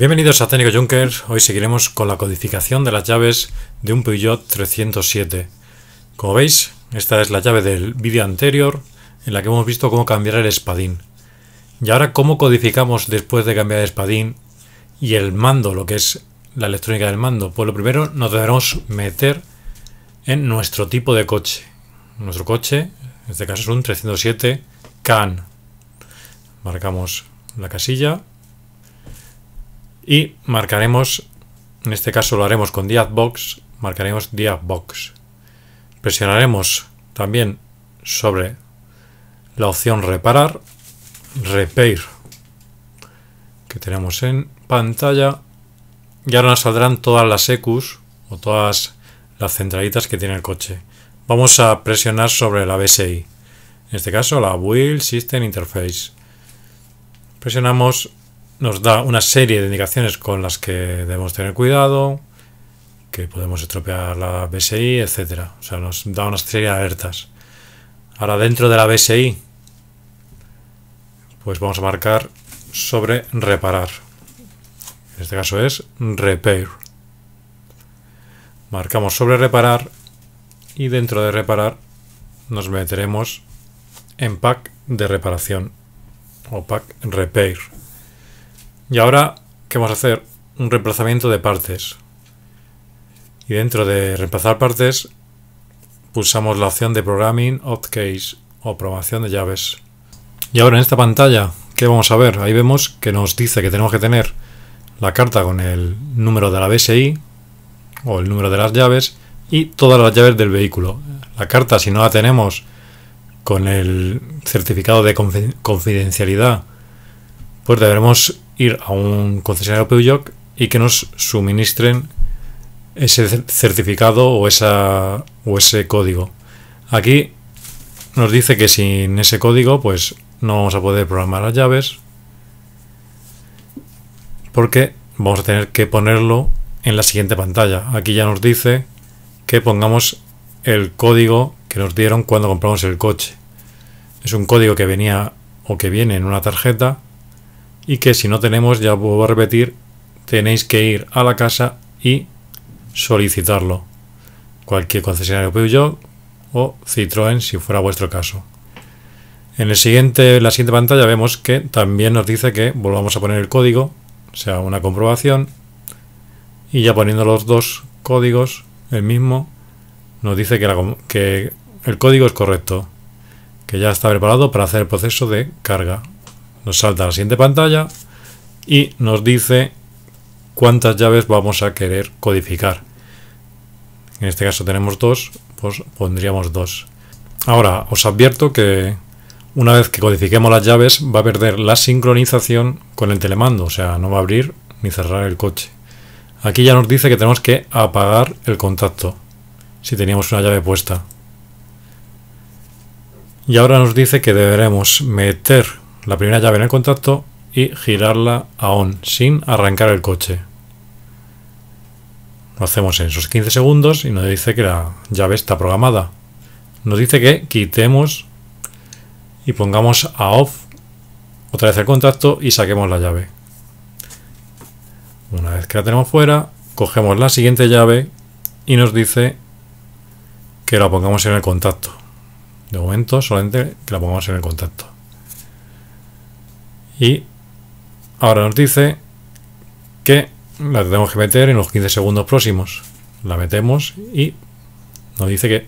Bienvenidos a Técnico Junkers, hoy seguiremos con la codificación de las llaves de un Peugeot 307. Como veis, esta es la llave del vídeo anterior en la que hemos visto cómo cambiar el espadín. Y ahora cómo codificamos después de cambiar el espadín y el mando, lo que es la electrónica del mando. Pues lo primero nos debemos meter en nuestro tipo de coche. Nuestro coche, en este caso es un 307 CAN. Marcamos la casilla y marcaremos, en este caso lo haremos con DIADBOX, marcaremos DiaBox Presionaremos también sobre la opción reparar, repair, que tenemos en pantalla. Y ahora nos saldrán todas las ECUs o todas las centralitas que tiene el coche. Vamos a presionar sobre la BSI. En este caso la Wheel System Interface. Presionamos nos da una serie de indicaciones con las que debemos tener cuidado, que podemos estropear la BSI, etc. O sea, nos da una serie de alertas. Ahora dentro de la BSI, pues vamos a marcar sobre reparar. En este caso es repair. Marcamos sobre reparar y dentro de reparar nos meteremos en pack de reparación o pack repair. Y ahora ¿qué vamos a hacer un reemplazamiento de partes. Y dentro de reemplazar partes, pulsamos la opción de Programming of Case o programación de llaves. Y ahora en esta pantalla, ¿qué vamos a ver? Ahí vemos que nos dice que tenemos que tener la carta con el número de la BSI o el número de las llaves y todas las llaves del vehículo. La carta, si no la tenemos con el certificado de confidencialidad, pues deberemos ir a un concesionario Peugeot y que nos suministren ese certificado o, esa, o ese código. Aquí nos dice que sin ese código pues no vamos a poder programar las llaves porque vamos a tener que ponerlo en la siguiente pantalla. Aquí ya nos dice que pongamos el código que nos dieron cuando compramos el coche. Es un código que venía o que viene en una tarjeta y que si no tenemos, ya vuelvo a repetir, tenéis que ir a la casa y solicitarlo. Cualquier concesionario Peugeot o Citroën si fuera vuestro caso. En el siguiente, la siguiente pantalla vemos que también nos dice que volvamos a poner el código, o sea, una comprobación, y ya poniendo los dos códigos, el mismo, nos dice que el código es correcto, que ya está preparado para hacer el proceso de carga. Nos salta a la siguiente pantalla y nos dice cuántas llaves vamos a querer codificar. En este caso tenemos dos, pues pondríamos dos. Ahora, os advierto que una vez que codifiquemos las llaves va a perder la sincronización con el telemando, o sea, no va a abrir ni cerrar el coche. Aquí ya nos dice que tenemos que apagar el contacto, si teníamos una llave puesta. Y ahora nos dice que deberemos meter la primera llave en el contacto y girarla a on sin arrancar el coche. Lo hacemos en esos 15 segundos y nos dice que la llave está programada. Nos dice que quitemos y pongamos a off otra vez el contacto y saquemos la llave. Una vez que la tenemos fuera, cogemos la siguiente llave y nos dice que la pongamos en el contacto. De momento solamente que la pongamos en el contacto. Y ahora nos dice que la tenemos que meter en los 15 segundos próximos. La metemos y nos dice que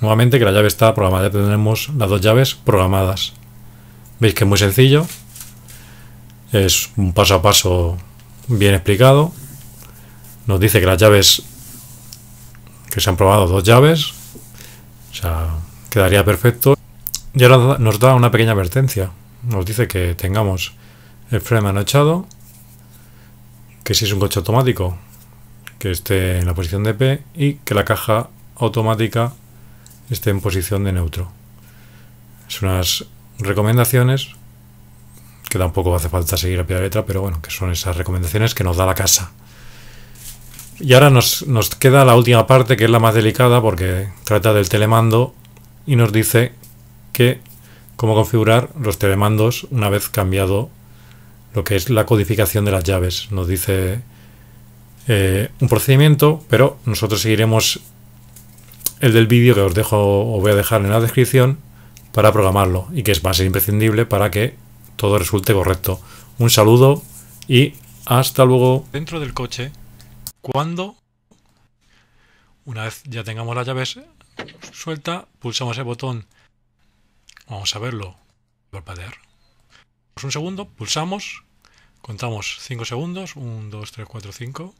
nuevamente que la llave está programada. Ya tenemos las dos llaves programadas. Veis que es muy sencillo. Es un paso a paso bien explicado. Nos dice que las llaves que se han probado dos llaves. O sea, quedaría perfecto. Y ahora nos da una pequeña advertencia nos dice que tengamos el frame anochado, que si es un coche automático, que esté en la posición de P y que la caja automática esté en posición de neutro. Son unas recomendaciones que tampoco hace falta seguir a pie de letra, pero bueno, que son esas recomendaciones que nos da la casa. Y ahora nos, nos queda la última parte, que es la más delicada, porque trata del telemando y nos dice que cómo configurar los telemandos una vez cambiado lo que es la codificación de las llaves. Nos dice eh, un procedimiento, pero nosotros seguiremos el del vídeo que os dejo o voy a dejar en la descripción para programarlo y que es más imprescindible para que todo resulte correcto. Un saludo y hasta luego. Dentro del coche, cuando una vez ya tengamos las llaves suelta, pulsamos el botón Vamos a verlo. Parpadear. Pues un segundo, pulsamos, contamos 5 segundos, 1, 2, 3, 4, 5.